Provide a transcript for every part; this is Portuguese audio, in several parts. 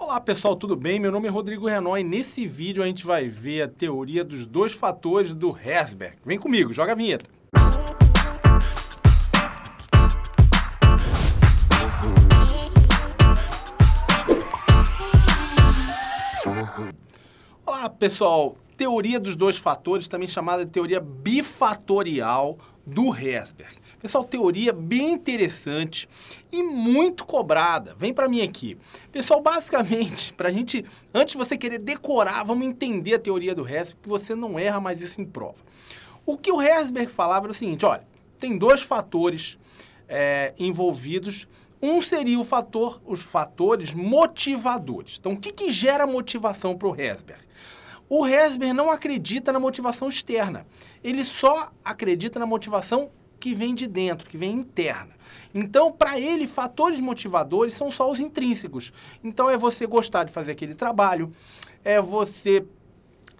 Olá pessoal, tudo bem? Meu nome é Rodrigo Renoy e nesse vídeo a gente vai ver a teoria dos dois fatores do Herzberg. Vem comigo, joga a vinheta. Olá pessoal, teoria dos dois fatores, também chamada de teoria bifatorial do Herzberg. Pessoal, teoria bem interessante e muito cobrada. Vem para mim aqui. Pessoal, basicamente, para a gente, antes de você querer decorar, vamos entender a teoria do Herzberg, que você não erra mais isso em prova. O que o Herzberg falava era o seguinte, olha, tem dois fatores é, envolvidos. Um seria o fator, os fatores motivadores. Então, o que, que gera motivação para o Herzberg? O Hesber não acredita na motivação externa. Ele só acredita na motivação que vem de dentro, que vem interna. Então, para ele, fatores motivadores são só os intrínsecos. Então, é você gostar de fazer aquele trabalho, é você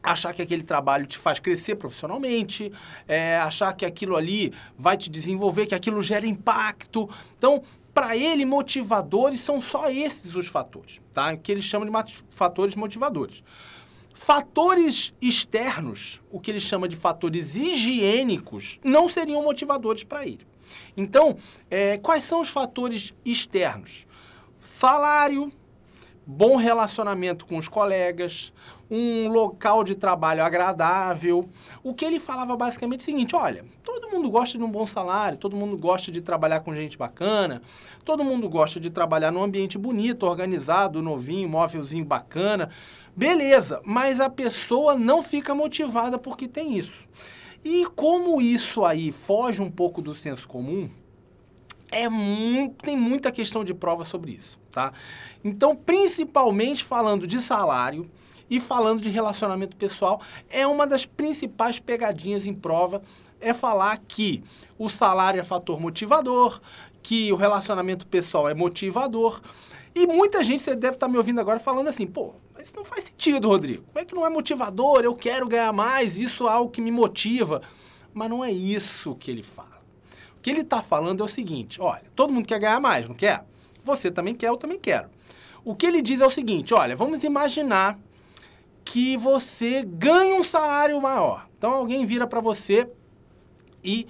achar que aquele trabalho te faz crescer profissionalmente, é achar que aquilo ali vai te desenvolver, que aquilo gera impacto. Então, para ele, motivadores são só esses os fatores, tá? Que ele chama de fatores motivadores. Fatores externos, o que ele chama de fatores higiênicos, não seriam motivadores para ir. Então, é, quais são os fatores externos? Salário, bom relacionamento com os colegas, um local de trabalho agradável. O que ele falava basicamente é o seguinte: olha, todo mundo gosta de um bom salário, todo mundo gosta de trabalhar com gente bacana, todo mundo gosta de trabalhar num ambiente bonito, organizado, novinho, móvelzinho bacana. Beleza, mas a pessoa não fica motivada porque tem isso. E como isso aí foge um pouco do senso comum, é muito, tem muita questão de prova sobre isso, tá? Então, principalmente falando de salário e falando de relacionamento pessoal, é uma das principais pegadinhas em prova é falar que o salário é fator motivador, que o relacionamento pessoal é motivador e muita gente, você deve estar tá me ouvindo agora, falando assim, pô, isso não faz sentido, Rodrigo. Como é que não é motivador? Eu quero ganhar mais, isso é algo que me motiva. Mas não é isso que ele fala. O que ele está falando é o seguinte, olha, todo mundo quer ganhar mais, não quer? Você também quer, eu também quero. O que ele diz é o seguinte, olha, vamos imaginar que você ganha um salário maior. Então alguém vira para você e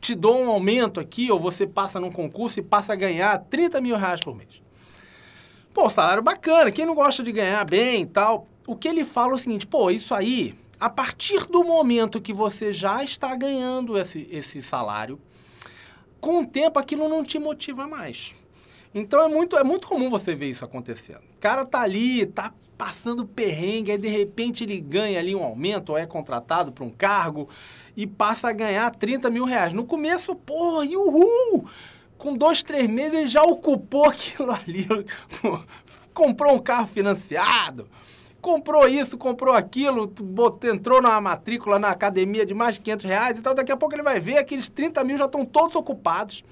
te dou um aumento aqui, ou você passa num concurso e passa a ganhar 30 mil reais por mês pô, salário bacana, quem não gosta de ganhar bem e tal. O que ele fala é o seguinte, pô, isso aí, a partir do momento que você já está ganhando esse, esse salário, com o tempo aquilo não te motiva mais. Então é muito, é muito comum você ver isso acontecendo. O cara tá ali, tá passando perrengue, aí de repente ele ganha ali um aumento ou é contratado para um cargo e passa a ganhar 30 mil reais. No começo, porra, uhul! com dois, três meses ele já ocupou aquilo ali. comprou um carro financiado, comprou isso, comprou aquilo, botou, entrou na matrícula na academia de mais de 500 reais e tal. Daqui a pouco ele vai ver aqueles 30 mil já estão todos ocupados.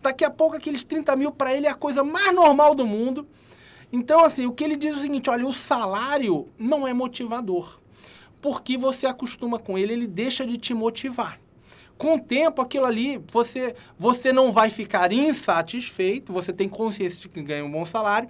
Daqui a pouco aqueles 30 mil para ele é a coisa mais normal do mundo. Então, assim, o que ele diz é o seguinte: olha, o salário não é motivador. Porque você acostuma com ele, ele deixa de te motivar com o tempo, aquilo ali, você, você não vai ficar insatisfeito, você tem consciência de que ganha um bom salário,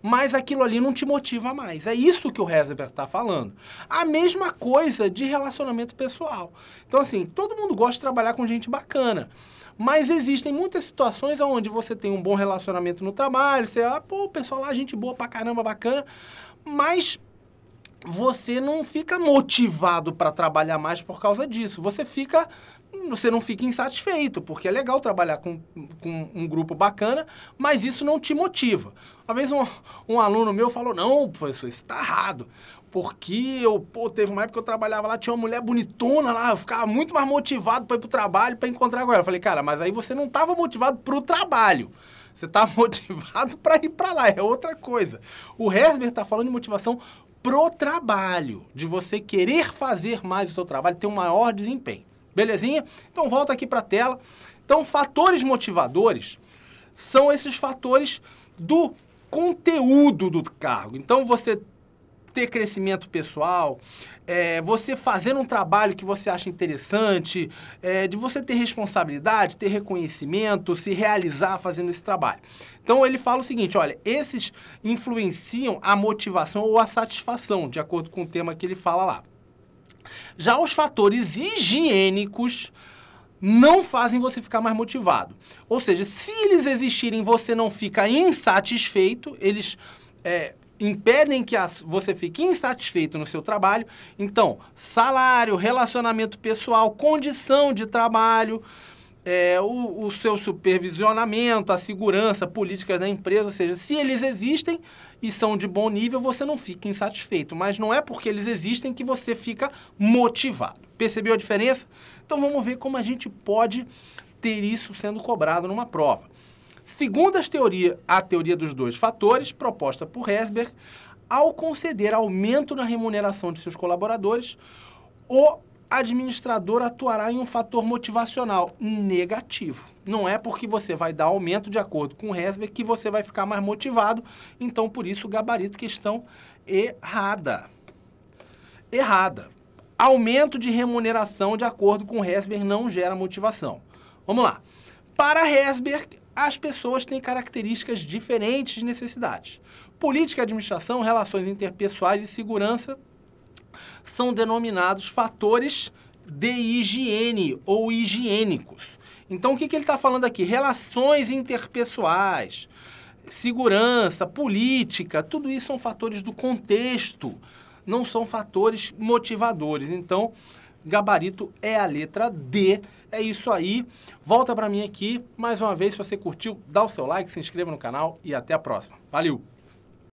mas aquilo ali não te motiva mais. É isso que o Reza está falando. A mesma coisa de relacionamento pessoal. Então, assim, todo mundo gosta de trabalhar com gente bacana. Mas existem muitas situações onde você tem um bom relacionamento no trabalho, você, ah, pô, pessoal lá, é gente boa pra caramba, bacana, mas você não fica motivado para trabalhar mais por causa disso. Você fica você não fica insatisfeito, porque é legal trabalhar com, com um grupo bacana, mas isso não te motiva. Uma vez um, um aluno meu falou, não, professor, isso está errado. Porque eu, pô, teve uma época que eu trabalhava lá, tinha uma mulher bonitona lá, eu ficava muito mais motivado para ir pro trabalho, para encontrar com ela. Eu falei, cara, mas aí você não estava motivado pro trabalho. Você tá motivado para ir para lá, é outra coisa. O Hesber tá falando de motivação pro trabalho, de você querer fazer mais o seu trabalho, ter um maior desempenho. Belezinha? Então volta aqui para a tela. Então, fatores motivadores são esses fatores do conteúdo do cargo. Então, você ter crescimento pessoal, é, você fazer um trabalho que você acha interessante, é, de você ter responsabilidade, ter reconhecimento, se realizar fazendo esse trabalho. Então ele fala o seguinte: olha, esses influenciam a motivação ou a satisfação, de acordo com o tema que ele fala lá. Já os fatores higiênicos não fazem você ficar mais motivado. Ou seja, se eles existirem, você não fica insatisfeito, eles é, impedem que as, você fique insatisfeito no seu trabalho. Então, salário, relacionamento pessoal, condição de trabalho é, o, o, seu supervisionamento, a segurança, políticas da empresa, ou seja, se eles existem e são de bom nível, você não fica insatisfeito. Mas não é porque eles existem que você fica motivado. Percebeu a diferença? Então vamos ver como a gente pode ter isso sendo cobrado numa prova. Segundo as teoria, a teoria dos dois fatores, proposta por Hesberg, ao conceder aumento na remuneração de seus colaboradores, o administrador atuará em um fator motivacional negativo. Não é porque você vai dar aumento de acordo com o RESB que você vai ficar mais motivado. Então, por isso, o gabarito questão errada. Errada. Aumento de remuneração de acordo com o Hesberg não gera motivação. Vamos lá. Para Hesberg, as pessoas têm características diferentes de necessidades. Política, administração, relações interpessoais e segurança são denominados fatores de higiene ou higiênicos. Então, o que, que ele está falando aqui? Relações interpessoais, segurança, política, tudo isso são fatores do contexto, não são fatores motivadores. Então, gabarito é a letra D. É isso aí. Volta para mim aqui. Mais uma vez, se você curtiu, dá o seu like, se inscreva no canal e até a próxima. Valeu!